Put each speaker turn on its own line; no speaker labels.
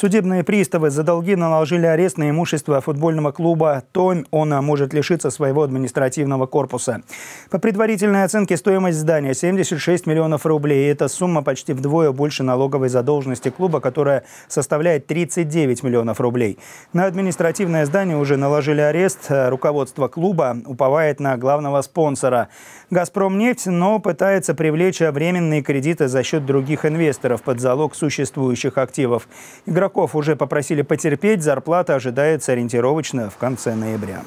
Судебные приставы за долги наложили арест на имущество футбольного клуба «Томь». Он может лишиться своего административного корпуса. По предварительной оценке стоимость здания 76 миллионов рублей. И эта сумма почти вдвое больше налоговой задолженности клуба, которая составляет 39 миллионов рублей. На административное здание уже наложили арест. Руководство клуба уповает на главного спонсора «Газпромнефть», но пытается привлечь временные кредиты за счет других инвесторов под залог существующих активов. Игрок игроков уже попросили потерпеть, зарплата ожидается ориентировочно в конце ноября.